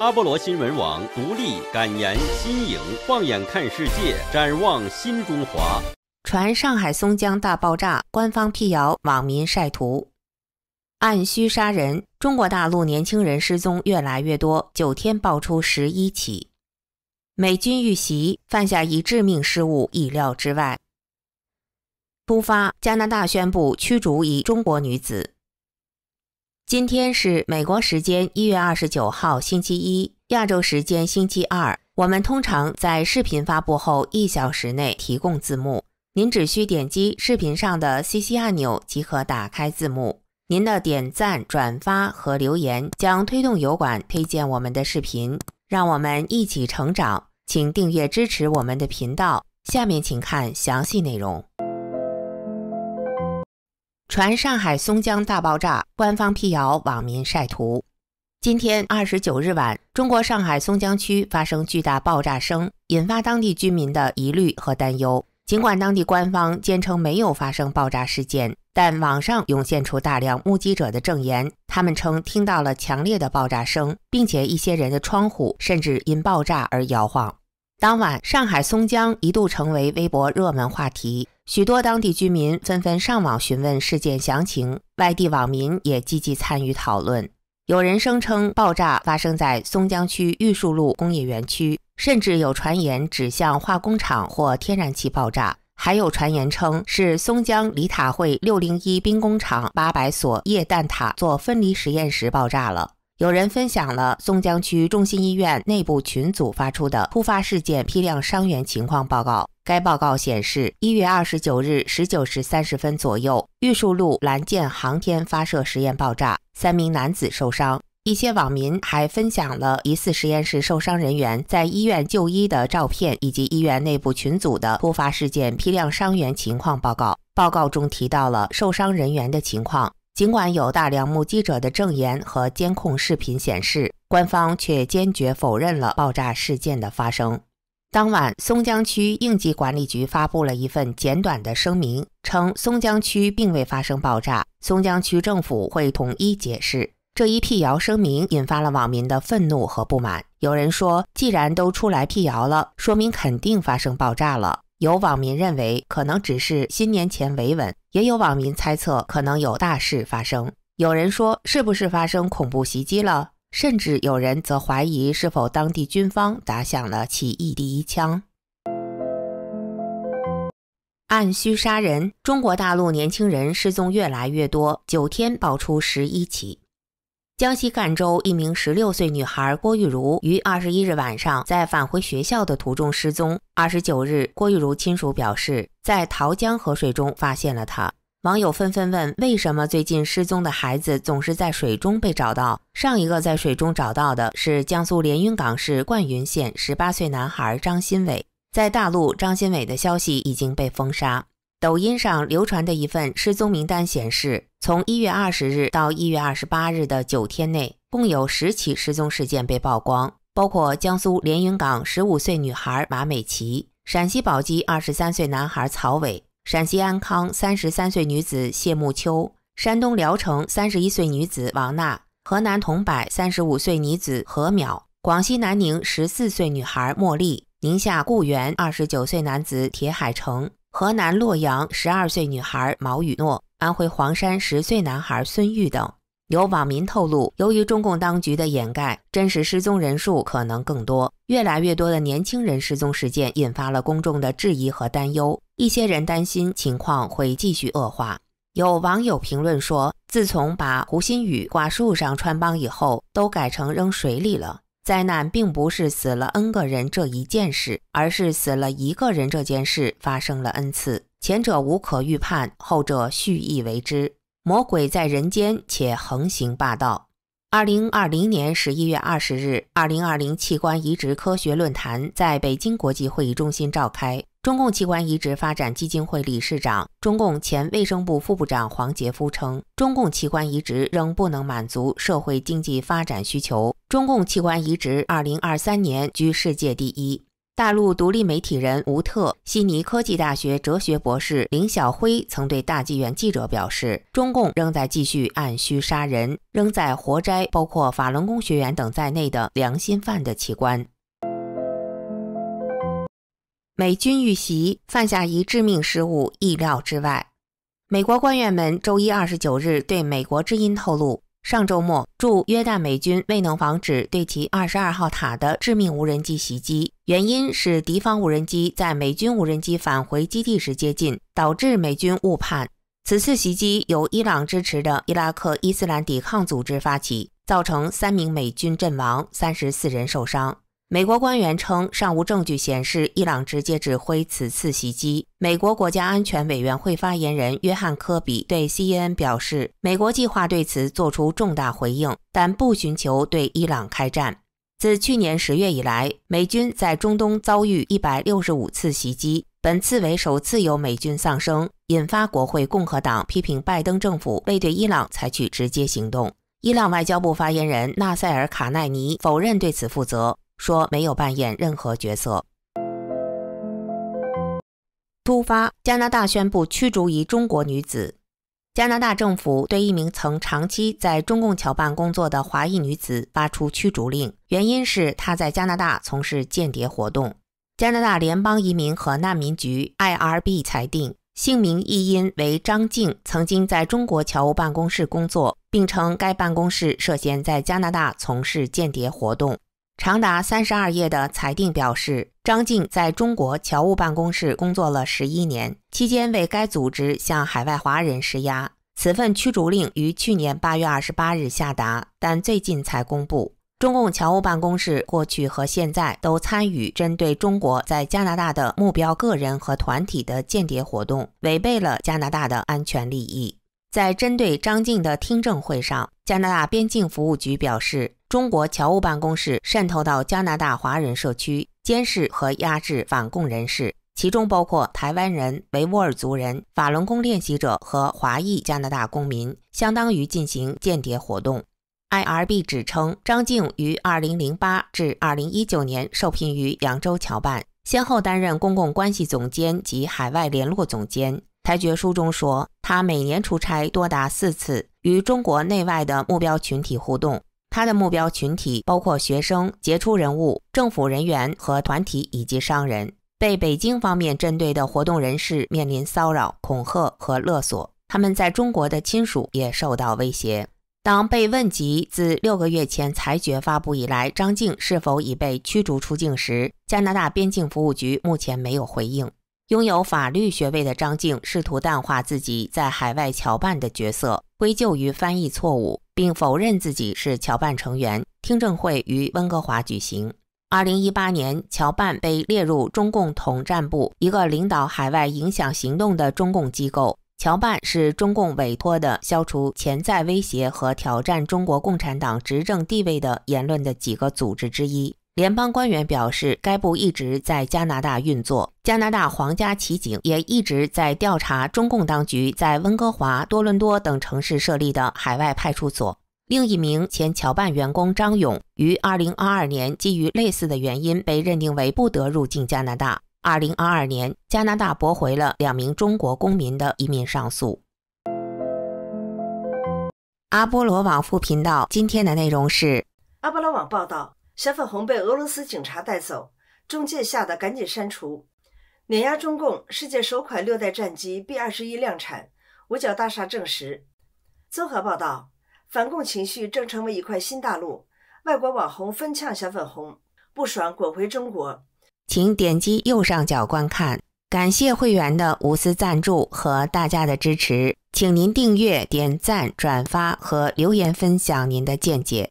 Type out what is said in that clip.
阿波罗新闻网独立感言，新颖，放眼看世界，展望新中华。传上海松江大爆炸，官方辟谣，网民晒图，按需杀人。中国大陆年轻人失踪越来越多，九天爆出十一起。美军遇袭犯下一致命失误，意料之外。突发，加拿大宣布驱逐一中国女子。今天是美国时间一月二十九号星期一，亚洲时间星期二。我们通常在视频发布后一小时内提供字幕，您只需点击视频上的 CC 按钮即可打开字幕。您的点赞、转发和留言将推动油管推荐我们的视频，让我们一起成长。请订阅支持我们的频道。下面请看详细内容。传上海松江大爆炸，官方辟谣，网民晒图。今天二十九日晚，中国上海松江区发生巨大爆炸声，引发当地居民的疑虑和担忧。尽管当地官方坚称没有发生爆炸事件，但网上涌现出大量目击者的证言，他们称听到了强烈的爆炸声，并且一些人的窗户甚至因爆炸而摇晃。当晚，上海松江一度成为微博热门话题。许多当地居民纷纷上网询问事件详情，外地网民也积极参与讨论。有人声称爆炸发生在松江区玉树路工业园区，甚至有传言指向化工厂或天然气爆炸。还有传言称是松江李塔会六零一兵工厂八百所液氮塔做分离实验时爆炸了。有人分享了松江区中心医院内部群组发出的突发事件批量伤员情况报告。该报告显示，一月二十九日十九时三十分左右，玉树路蓝箭航天发射实验爆炸，三名男子受伤。一些网民还分享了疑似实验室受伤人员在医院就医的照片，以及医院内部群组的突发事件批量伤员情况报告。报告中提到了受伤人员的情况。尽管有大量目击者的证言和监控视频显示，官方却坚决否认了爆炸事件的发生。当晚，松江区应急管理局发布了一份简短的声明，称松江区并未发生爆炸，松江区政府会统一解释。这一辟谣声明引发了网民的愤怒和不满。有人说，既然都出来辟谣了，说明肯定发生爆炸了。有网民认为，可能只是新年前维稳；也有网民猜测，可能有大事发生。有人说，是不是发生恐怖袭击了？甚至有人则怀疑，是否当地军方打响了起义第一枪？按需杀人，中国大陆年轻人失踪越来越多，九天爆出十一起。江西赣州一名十六岁女孩郭玉茹于二十一日晚上在返回学校的途中失踪。二十九日，郭玉茹亲属表示，在桃江河水中发现了她。网友纷纷问：为什么最近失踪的孩子总是在水中被找到？上一个在水中找到的是江苏连云港市灌云县十八岁男孩张新伟。在大陆，张新伟的消息已经被封杀。抖音上流传的一份失踪名单显示，从一月二十日到一月二十八日的九天内，共有十起失踪事件被曝光，包括江苏连云港十五岁女孩马美琪、陕西宝鸡二十三岁男孩曹伟。陕西安康三十三岁女子谢木秋，山东聊城三十一岁女子王娜，河南桐柏三十五岁女子何淼，广西南宁十四岁女孩茉莉，宁夏固原二十九岁男子铁海成，河南洛阳十二岁女孩毛雨诺，安徽黄山十岁男孩孙玉等。有网民透露，由于中共当局的掩盖，真实失踪人数可能更多。越来越多的年轻人失踪事件引发了公众的质疑和担忧。一些人担心情况会继续恶化。有网友评论说：“自从把胡鑫宇挂树上穿帮以后，都改成扔水里了。灾难并不是死了 n 个人这一件事，而是死了一个人这件事发生了 n 次。前者无可预判，后者蓄意为之。”魔鬼在人间，且横行霸道。二零二零年十一月二十日，二零二零器官移植科学论坛在北京国际会议中心召开。中共器官移植发展基金会理事长、中共前卫生部副部长黄杰夫称，中共器官移植仍不能满足社会经济发展需求。中共器官移植二零二三年居世界第一。大陆独立媒体人吴特、悉尼科技大学哲学博士林晓辉曾对大纪元记者表示：“中共仍在继续按需杀人，仍在活摘包括法轮功学员等在内的良心犯的器官。”美军遇袭犯下一致命失误，意料之外。美国官员们周一二十九日对《美国之音》透露。上周末，驻约旦美军未能防止对其二十二号塔的致命无人机袭击，原因是敌方无人机在美军无人机返回基地时接近，导致美军误判。此次袭击由伊朗支持的伊拉克伊斯兰抵抗组织发起，造成三名美军阵亡，三十四人受伤。美国官员称，尚无证据显示伊朗直接指挥此次袭击。美国国家安全委员会发言人约翰·科比对 CNN 表示，美国计划对此作出重大回应，但不寻求对伊朗开战。自去年十月以来，美军在中东遭遇165次袭击，本次为首次有美军丧生，引发国会共和党批评拜登政府未对伊朗采取直接行动。伊朗外交部发言人纳赛尔·卡奈尼否认对此负责。说没有扮演任何角色。突发：加拿大宣布驱逐一中国女子。加拿大政府对一名曾长期在中共侨办工作的华裔女子发出驱逐令，原因是她在加拿大从事间谍活动。加拿大联邦移民和难民局 （IRB） 裁定，姓名译音为张静，曾经在中国侨务办公室工作，并称该办公室涉嫌在加拿大从事间谍活动。长达三十二页的裁定表示，张静在中国侨务办公室工作了十一年，期间为该组织向海外华人施压。此份驱逐令于去年八月二十八日下达，但最近才公布。中共侨务办公室过去和现在都参与针对中国在加拿大的目标个人和团体的间谍活动，违背了加拿大的安全利益。在针对张静的听证会上，加拿大边境服务局表示。中国侨务办公室渗透到加拿大华人社区，监视和压制反共人士，其中包括台湾人、维吾尔族人、法轮功练习者和华裔加拿大公民，相当于进行间谍活动。IRB 指称，张静于二零零八至二零一九年受聘于扬州侨办，先后担任公共关系总监及海外联络总监。裁决书中说，他每年出差多达四次，与中国内外的目标群体互动。他的目标群体包括学生、杰出人物、政府人员和团体，以及商人。被北京方面针对的活动人士面临骚扰、恐吓和勒索，他们在中国的亲属也受到威胁。当被问及自六个月前裁决发布以来，张静是否已被驱逐出境时，加拿大边境服务局目前没有回应。拥有法律学位的张静试图淡化自己在海外侨办的角色，归咎于翻译错误。并否认自己是侨办成员。听证会于温哥华举行。二零一八年，侨办被列入中共统战部一个领导海外影响行动的中共机构。侨办是中共委托的消除潜在威胁和挑战中国共产党执政地位的言论的几个组织之一。联邦官员表示，该部一直在加拿大运作。加拿大皇家骑警也一直在调查中共当局在温哥华、多伦多等城市设立的海外派出所。另一名前侨办员工张勇于2022年基于类似的原因被认定为不得入境加拿大。2022年，加拿大驳回了两名中国公民的移民上诉。阿波罗网副频道今天的内容是：阿波罗网报道。小粉红被俄罗斯警察带走，中介吓得赶紧删除。碾压中共，世界首款六代战机 B 二十一量产，五角大厦证实。综合报道，反共情绪正成为一块新大陆。外国网红分呛小粉红，不爽滚回中国。请点击右上角观看。感谢会员的无私赞助和大家的支持，请您订阅、点赞、转发和留言分享您的见解。